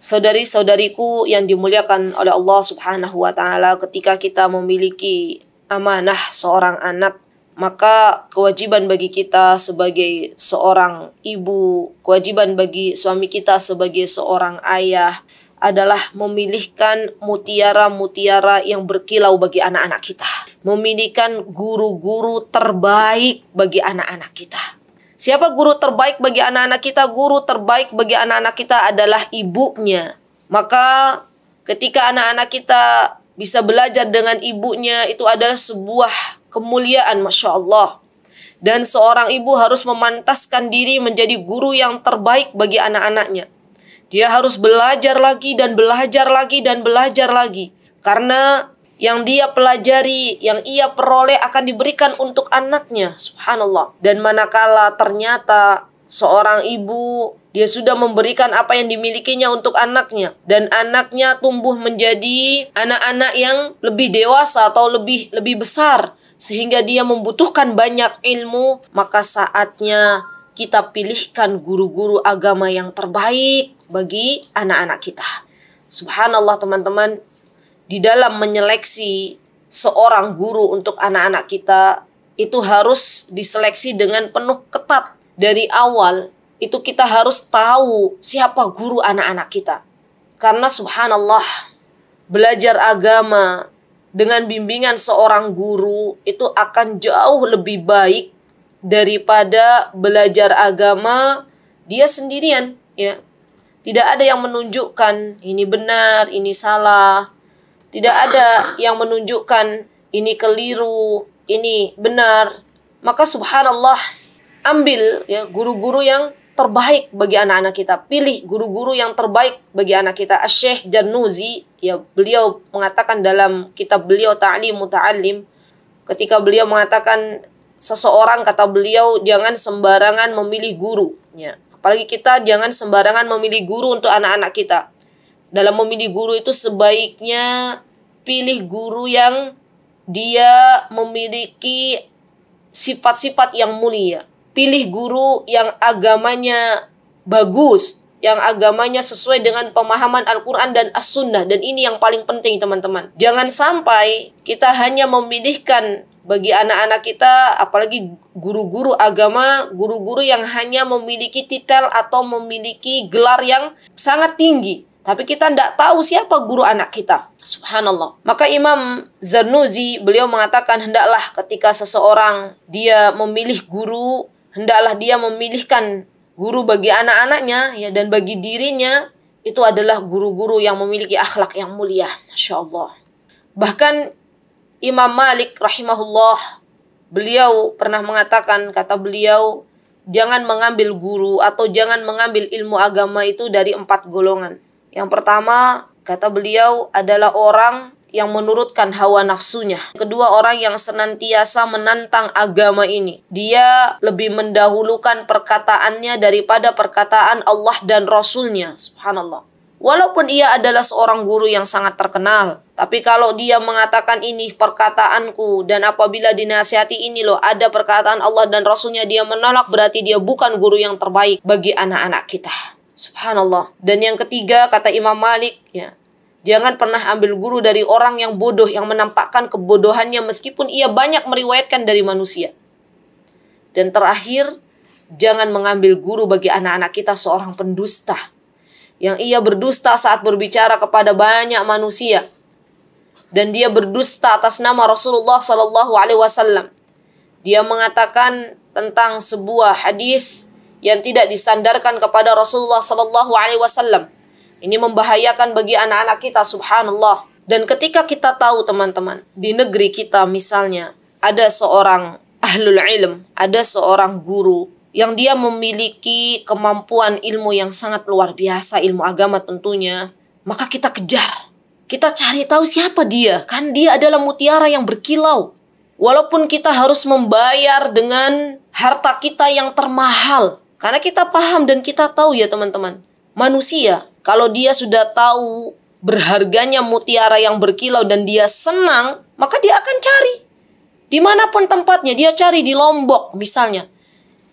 Saudari-saudariku yang dimuliakan oleh Allah Subhanahu wa taala, ketika kita memiliki amanah seorang anak, maka kewajiban bagi kita sebagai seorang ibu, kewajiban bagi suami kita sebagai seorang ayah adalah memilihkan mutiara-mutiara yang berkilau bagi anak-anak kita, memilihkan guru-guru terbaik bagi anak-anak kita Siapa guru terbaik bagi anak-anak kita? Guru terbaik bagi anak-anak kita adalah ibunya. Maka ketika anak-anak kita bisa belajar dengan ibunya itu adalah sebuah kemuliaan Masya Allah. Dan seorang ibu harus memantaskan diri menjadi guru yang terbaik bagi anak-anaknya. Dia harus belajar lagi dan belajar lagi dan belajar lagi. Karena yang dia pelajari, yang ia peroleh akan diberikan untuk anaknya. Subhanallah. Dan manakala ternyata seorang ibu dia sudah memberikan apa yang dimilikinya untuk anaknya dan anaknya tumbuh menjadi anak-anak yang lebih dewasa atau lebih lebih besar sehingga dia membutuhkan banyak ilmu, maka saatnya kita pilihkan guru-guru agama yang terbaik bagi anak-anak kita. Subhanallah teman-teman, di dalam menyeleksi seorang guru untuk anak-anak kita itu harus diseleksi dengan penuh ketat dari awal itu kita harus tahu siapa guru anak-anak kita karena subhanallah belajar agama dengan bimbingan seorang guru itu akan jauh lebih baik daripada belajar agama dia sendirian ya tidak ada yang menunjukkan ini benar ini salah tidak ada yang menunjukkan ini keliru, ini benar. Maka subhanallah ambil ya guru-guru yang terbaik bagi anak-anak kita. Pilih guru-guru yang terbaik bagi anak kita. Asy-Syeikh Jarnuzi ya beliau mengatakan dalam kitab beliau Ta'lim Muta'allim ketika beliau mengatakan seseorang kata beliau jangan sembarangan memilih guru ya. Apalagi kita jangan sembarangan memilih guru untuk anak-anak kita. Dalam memilih guru itu sebaiknya pilih guru yang dia memiliki sifat-sifat yang mulia. Pilih guru yang agamanya bagus, yang agamanya sesuai dengan pemahaman Al-Quran dan As-Sunnah. Dan ini yang paling penting teman-teman. Jangan sampai kita hanya memilihkan bagi anak-anak kita, apalagi guru-guru agama, guru-guru yang hanya memiliki titel atau memiliki gelar yang sangat tinggi. Tapi kita tidak tahu siapa guru anak kita. Subhanallah. Maka Imam Zarnuzi beliau mengatakan hendaklah ketika seseorang dia memilih guru, hendaklah dia memilihkan guru bagi anak-anaknya ya dan bagi dirinya itu adalah guru-guru yang memiliki akhlak yang mulia. Masya Allah. Bahkan Imam Malik rahimahullah beliau pernah mengatakan kata beliau jangan mengambil guru atau jangan mengambil ilmu agama itu dari empat golongan yang pertama, kata beliau adalah orang yang menurutkan hawa nafsunya. Kedua orang yang senantiasa menantang agama ini. Dia lebih mendahulukan perkataannya daripada perkataan Allah dan Rasulnya. Subhanallah. Walaupun ia adalah seorang guru yang sangat terkenal, tapi kalau dia mengatakan ini perkataanku dan apabila dinasihati ini loh ada perkataan Allah dan Rasulnya dia menolak berarti dia bukan guru yang terbaik bagi anak-anak kita. Subhanallah. Dan yang ketiga kata Imam Malik, ya, jangan pernah ambil guru dari orang yang bodoh yang menampakkan kebodohannya meskipun ia banyak meriwayatkan dari manusia. Dan terakhir, jangan mengambil guru bagi anak-anak kita seorang pendusta yang ia berdusta saat berbicara kepada banyak manusia dan dia berdusta atas nama Rasulullah Shallallahu Alaihi Wasallam. Dia mengatakan tentang sebuah hadis yang tidak disandarkan kepada Rasulullah Sallallahu Alaihi Wasallam. Ini membahayakan bagi anak-anak kita, subhanallah. Dan ketika kita tahu teman-teman, di negeri kita misalnya, ada seorang ahlul ilm, ada seorang guru, yang dia memiliki kemampuan ilmu yang sangat luar biasa, ilmu agama tentunya, maka kita kejar. Kita cari tahu siapa dia, kan dia adalah mutiara yang berkilau. Walaupun kita harus membayar dengan harta kita yang termahal, karena kita paham dan kita tahu ya teman-teman, manusia kalau dia sudah tahu berharganya mutiara yang berkilau dan dia senang, maka dia akan cari. Dimanapun tempatnya, dia cari di Lombok misalnya.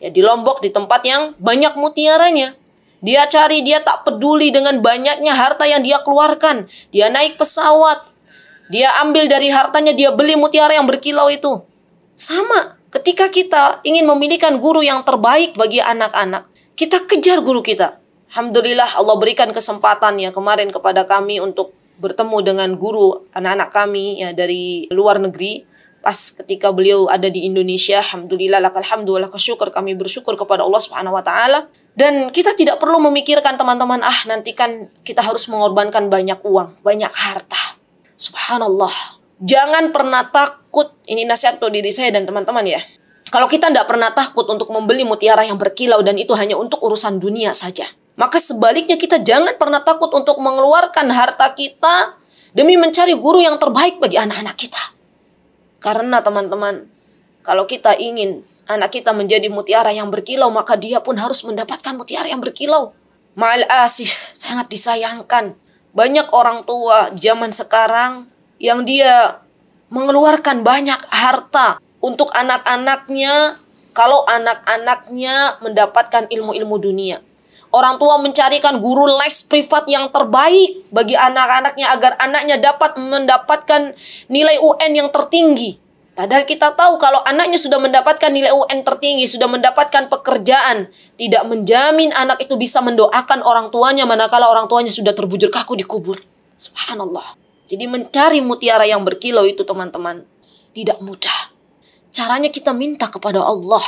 Ya di Lombok di tempat yang banyak mutiaranya. Dia cari, dia tak peduli dengan banyaknya harta yang dia keluarkan. Dia naik pesawat. Dia ambil dari hartanya, dia beli mutiara yang berkilau itu. Sama, Ketika kita ingin memilihkan guru yang terbaik bagi anak-anak, kita kejar guru kita. Alhamdulillah Allah berikan kesempatan ya kemarin kepada kami untuk bertemu dengan guru anak-anak kami ya dari luar negeri pas ketika beliau ada di Indonesia alhamdulillah lakal alhamdulillah, kami bersyukur kepada Allah Subhanahu wa taala dan kita tidak perlu memikirkan teman-teman ah nanti kan kita harus mengorbankan banyak uang, banyak harta. Subhanallah. Jangan pernah takut, ini nasihat untuk diri saya dan teman-teman ya. Kalau kita tidak pernah takut untuk membeli mutiara yang berkilau dan itu hanya untuk urusan dunia saja. Maka sebaliknya kita jangan pernah takut untuk mengeluarkan harta kita demi mencari guru yang terbaik bagi anak-anak kita. Karena teman-teman, kalau kita ingin anak kita menjadi mutiara yang berkilau, maka dia pun harus mendapatkan mutiara yang berkilau. Ma'al asih, sangat disayangkan. Banyak orang tua zaman sekarang yang dia mengeluarkan banyak harta untuk anak-anaknya kalau anak-anaknya mendapatkan ilmu-ilmu dunia. Orang tua mencarikan guru les privat yang terbaik bagi anak-anaknya agar anaknya dapat mendapatkan nilai UN yang tertinggi. Padahal kita tahu kalau anaknya sudah mendapatkan nilai UN tertinggi, sudah mendapatkan pekerjaan, tidak menjamin anak itu bisa mendoakan orang tuanya manakala orang tuanya sudah terbujur kaku di kubur. Subhanallah. Jadi mencari mutiara yang berkilau itu teman-teman tidak mudah. Caranya kita minta kepada Allah.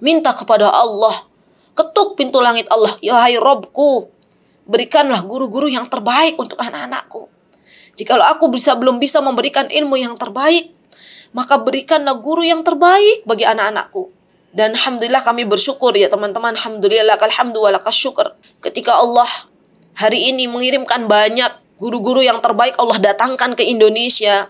Minta kepada Allah. Ketuk pintu langit Allah. Ya hai Robku. Berikanlah guru-guru yang terbaik untuk anak-anakku. Jikalau aku bisa belum bisa memberikan ilmu yang terbaik, maka berikanlah guru yang terbaik bagi anak-anakku. Dan Alhamdulillah kami bersyukur ya teman-teman. Alhamdulillah, alhamdulillah, Alhamdulillah. Ketika Allah hari ini mengirimkan banyak Guru-guru yang terbaik Allah datangkan ke Indonesia.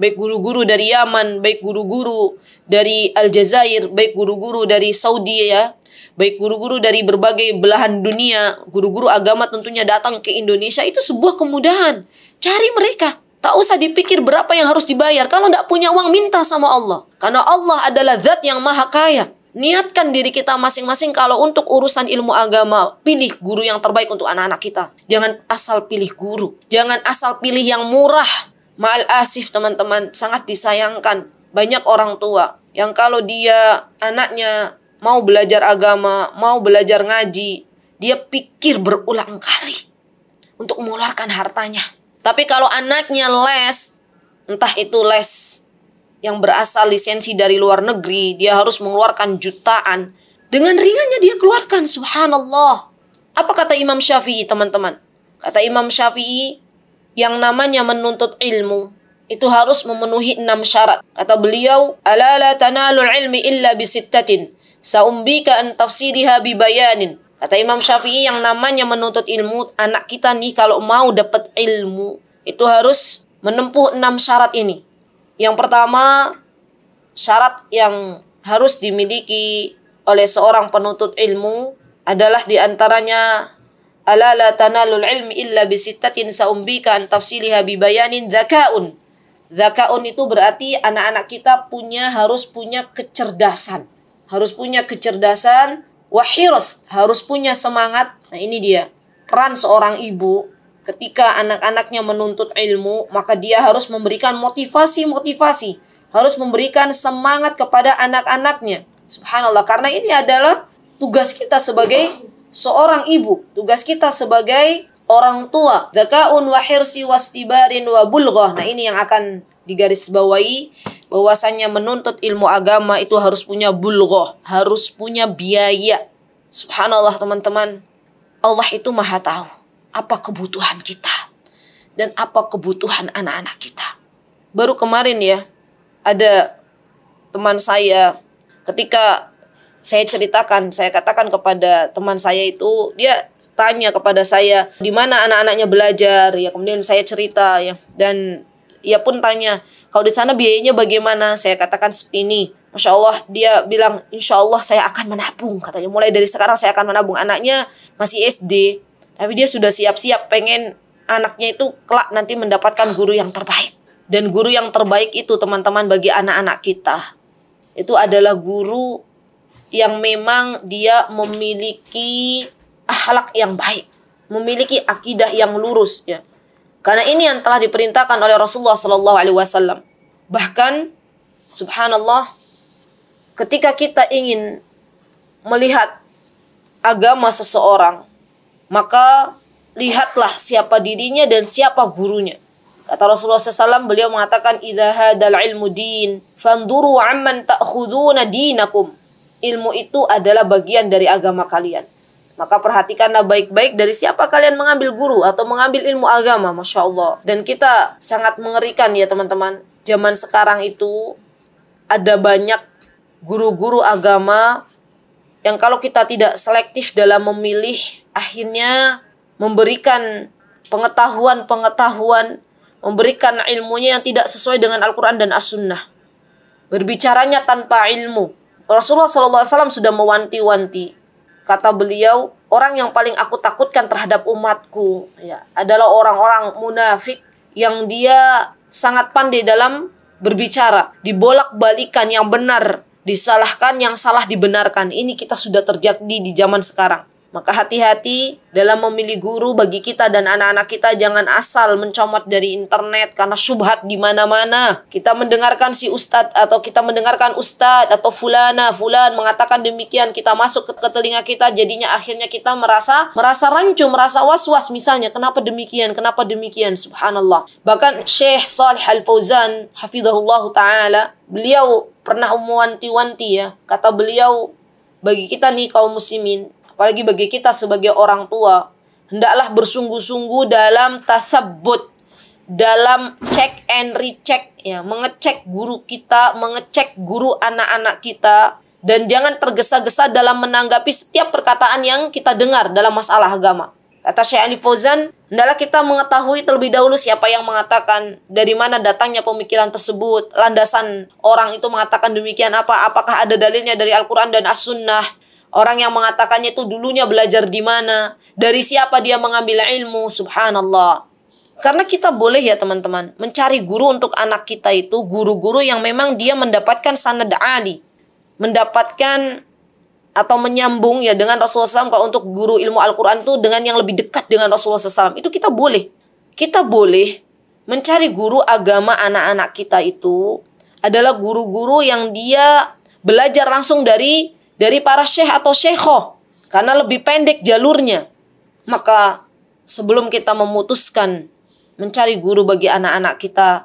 Baik guru-guru dari Yaman, baik guru-guru dari Aljazair, baik guru-guru dari Saudi ya. Baik guru-guru dari berbagai belahan dunia, guru-guru agama tentunya datang ke Indonesia itu sebuah kemudahan. Cari mereka. Tak usah dipikir berapa yang harus dibayar. Kalau tidak punya uang, minta sama Allah. Karena Allah adalah zat yang maha kaya. Niatkan diri kita masing-masing kalau untuk urusan ilmu agama, pilih guru yang terbaik untuk anak-anak kita. Jangan asal pilih guru. Jangan asal pilih yang murah. Ma'al asif teman-teman, sangat disayangkan. Banyak orang tua yang kalau dia anaknya mau belajar agama, mau belajar ngaji, dia pikir berulang kali untuk mengeluarkan hartanya. Tapi kalau anaknya les, entah itu les yang berasal lisensi dari luar negeri, dia harus mengeluarkan jutaan. Dengan ringannya dia keluarkan, subhanallah. Apa kata Imam Syafi'i, teman-teman? Kata Imam Syafi'i, yang namanya menuntut ilmu, itu harus memenuhi enam syarat. Kata beliau, Ala la tanalul ilmi illa bisittatin, saumbika an tafsiriha bibayanin. Kata Imam Syafi'i yang namanya menuntut ilmu, anak kita nih kalau mau dapat ilmu, itu harus menempuh enam syarat ini. Yang pertama, syarat yang harus dimiliki oleh seorang penuntut ilmu adalah diantaranya ala la tanalul ilmi illa bisittatin saumbika an tafsiliha bibayanin zakaun. Zakaun itu berarti anak-anak kita punya harus punya kecerdasan harus punya kecerdasan wahirus, harus punya semangat nah ini dia peran seorang ibu Ketika anak-anaknya menuntut ilmu, maka dia harus memberikan motivasi-motivasi, harus memberikan semangat kepada anak-anaknya. Subhanallah, karena ini adalah tugas kita sebagai seorang ibu, tugas kita sebagai orang tua. Zakaun wa hirsi wastibarin wa bulghah. Nah, ini yang akan digarisbawahi bahwasanya menuntut ilmu agama itu harus punya bulghah, harus punya biaya. Subhanallah, teman-teman. Allah itu Maha tahu apa kebutuhan kita dan apa kebutuhan anak-anak kita. Baru kemarin ya, ada teman saya ketika saya ceritakan, saya katakan kepada teman saya itu, dia tanya kepada saya di mana anak-anaknya belajar, ya kemudian saya cerita ya dan ia pun tanya, kalau di sana biayanya bagaimana? Saya katakan seperti ini. Masya Allah, dia bilang, insya Allah saya akan menabung. Katanya, mulai dari sekarang saya akan menabung. Anaknya masih SD, tapi dia sudah siap-siap pengen anaknya itu kelak nanti mendapatkan guru yang terbaik dan guru yang terbaik itu teman-teman bagi anak-anak kita itu adalah guru yang memang dia memiliki akhlak yang baik memiliki akidah yang lurus ya karena ini yang telah diperintahkan oleh Rasulullah Sallallahu Alaihi Wasallam bahkan subhanallah ketika kita ingin melihat agama seseorang maka lihatlah siapa dirinya dan siapa gurunya. Kata Rasulullah SAW, beliau mengatakan, Idha hadal ilmu din, fanduru amman ta'khuduna dinakum. Ilmu itu adalah bagian dari agama kalian. Maka perhatikanlah baik-baik dari siapa kalian mengambil guru atau mengambil ilmu agama, Masya Allah. Dan kita sangat mengerikan ya teman-teman. Zaman sekarang itu ada banyak guru-guru agama yang kalau kita tidak selektif dalam memilih akhirnya memberikan pengetahuan-pengetahuan, memberikan ilmunya yang tidak sesuai dengan Al-Quran dan As-Sunnah. Berbicaranya tanpa ilmu. Rasulullah SAW sudah mewanti-wanti. Kata beliau, orang yang paling aku takutkan terhadap umatku ya, adalah orang-orang munafik yang dia sangat pandai dalam berbicara. Dibolak-balikan yang benar, disalahkan yang salah dibenarkan. Ini kita sudah terjadi di zaman sekarang maka hati-hati dalam memilih guru bagi kita dan anak-anak kita jangan asal mencomot dari internet karena subhat di mana-mana. Kita mendengarkan si ustadz atau kita mendengarkan ustadz atau fulana, fulan mengatakan demikian kita masuk ke, telinga kita jadinya akhirnya kita merasa merasa rancu, merasa was-was misalnya kenapa demikian, kenapa demikian subhanallah. Bahkan Syekh Salih Al-Fauzan hafizahullah taala beliau pernah umuanti wanti ya kata beliau bagi kita nih kaum muslimin apalagi bagi kita sebagai orang tua, hendaklah bersungguh-sungguh dalam tasabut, dalam check and recheck ya, mengecek guru kita, mengecek guru anak-anak kita dan jangan tergesa-gesa dalam menanggapi setiap perkataan yang kita dengar dalam masalah agama. Kata Syekh Ali Fauzan, hendaklah kita mengetahui terlebih dahulu siapa yang mengatakan, dari mana datangnya pemikiran tersebut, landasan orang itu mengatakan demikian apa, apakah ada dalilnya dari Al-Quran dan As-Sunnah, Orang yang mengatakannya itu dulunya belajar di mana, dari siapa dia mengambil ilmu, subhanallah. Karena kita boleh ya teman-teman, mencari guru untuk anak kita itu guru-guru yang memang dia mendapatkan sanad ali, mendapatkan atau menyambung ya dengan Rasulullah SAW kalau untuk guru ilmu Al-Quran itu dengan yang lebih dekat dengan Rasulullah SAW itu kita boleh kita boleh mencari guru agama anak-anak kita itu adalah guru-guru yang dia belajar langsung dari dari para syekh atau syekhoh karena lebih pendek jalurnya. Maka sebelum kita memutuskan mencari guru bagi anak-anak kita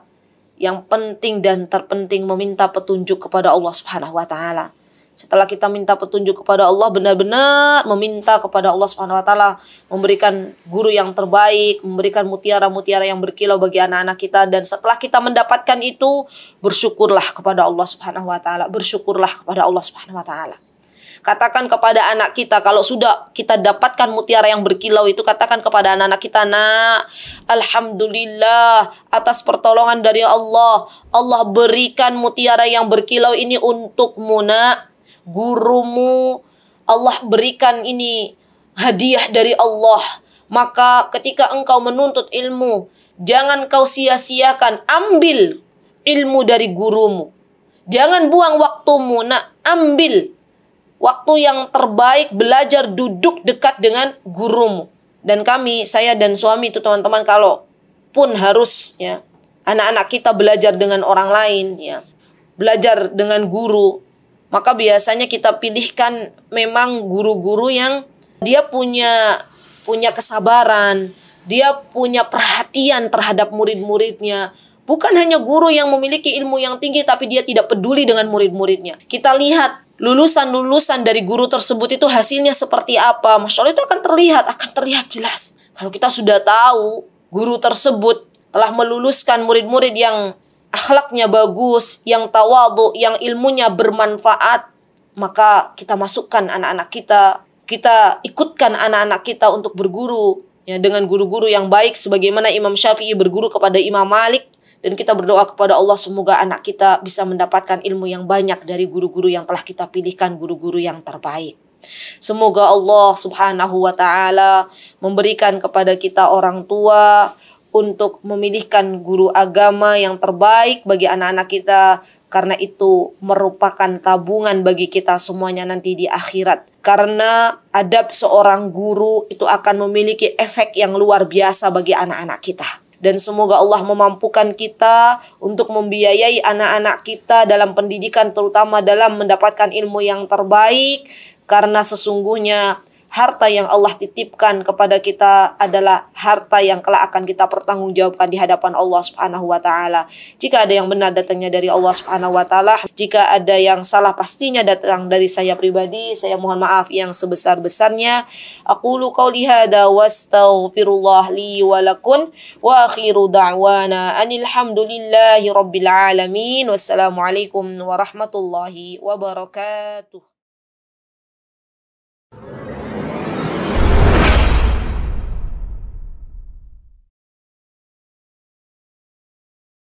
yang penting dan terpenting meminta petunjuk kepada Allah Subhanahu wa taala. Setelah kita minta petunjuk kepada Allah benar-benar meminta kepada Allah Subhanahu wa taala memberikan guru yang terbaik, memberikan mutiara-mutiara yang berkilau bagi anak-anak kita dan setelah kita mendapatkan itu bersyukurlah kepada Allah Subhanahu wa taala, bersyukurlah kepada Allah Subhanahu wa taala. Katakan kepada anak kita kalau sudah kita dapatkan mutiara yang berkilau itu katakan kepada anak-anak kita, "Nak, alhamdulillah atas pertolongan dari Allah. Allah berikan mutiara yang berkilau ini untukmu, Nak. Gurumu Allah berikan ini hadiah dari Allah." Maka ketika engkau menuntut ilmu, jangan kau sia-siakan, ambil ilmu dari gurumu. Jangan buang waktumu, nak, ambil waktu yang terbaik belajar duduk dekat dengan gurumu. Dan kami, saya dan suami itu teman-teman kalau pun harus ya anak-anak kita belajar dengan orang lain ya. Belajar dengan guru, maka biasanya kita pilihkan memang guru-guru yang dia punya punya kesabaran, dia punya perhatian terhadap murid-muridnya. Bukan hanya guru yang memiliki ilmu yang tinggi tapi dia tidak peduli dengan murid-muridnya. Kita lihat lulusan-lulusan dari guru tersebut itu hasilnya seperti apa. Masya Allah itu akan terlihat, akan terlihat jelas. Kalau kita sudah tahu guru tersebut telah meluluskan murid-murid yang akhlaknya bagus, yang tawadu, yang ilmunya bermanfaat, maka kita masukkan anak-anak kita, kita ikutkan anak-anak kita untuk berguru ya dengan guru-guru yang baik sebagaimana Imam Syafi'i berguru kepada Imam Malik dan kita berdoa kepada Allah semoga anak kita bisa mendapatkan ilmu yang banyak dari guru-guru yang telah kita pilihkan, guru-guru yang terbaik. Semoga Allah Subhanahu wa taala memberikan kepada kita orang tua untuk memilihkan guru agama yang terbaik bagi anak-anak kita karena itu merupakan tabungan bagi kita semuanya nanti di akhirat karena adab seorang guru itu akan memiliki efek yang luar biasa bagi anak-anak kita dan semoga Allah memampukan kita untuk membiayai anak-anak kita dalam pendidikan terutama dalam mendapatkan ilmu yang terbaik karena sesungguhnya harta yang Allah titipkan kepada kita adalah harta yang kelak akan kita pertanggungjawabkan di hadapan Allah Subhanahu wa taala. Jika ada yang benar datangnya dari Allah Subhanahu wa taala, jika ada yang salah pastinya datang dari saya pribadi, saya mohon maaf yang sebesar-besarnya. Aku lu qauli hadza wastaghfirullah li wa lakum wa akhiru da'wana anil rabbil alamin. Wassalamualaikum warahmatullahi wabarakatuh.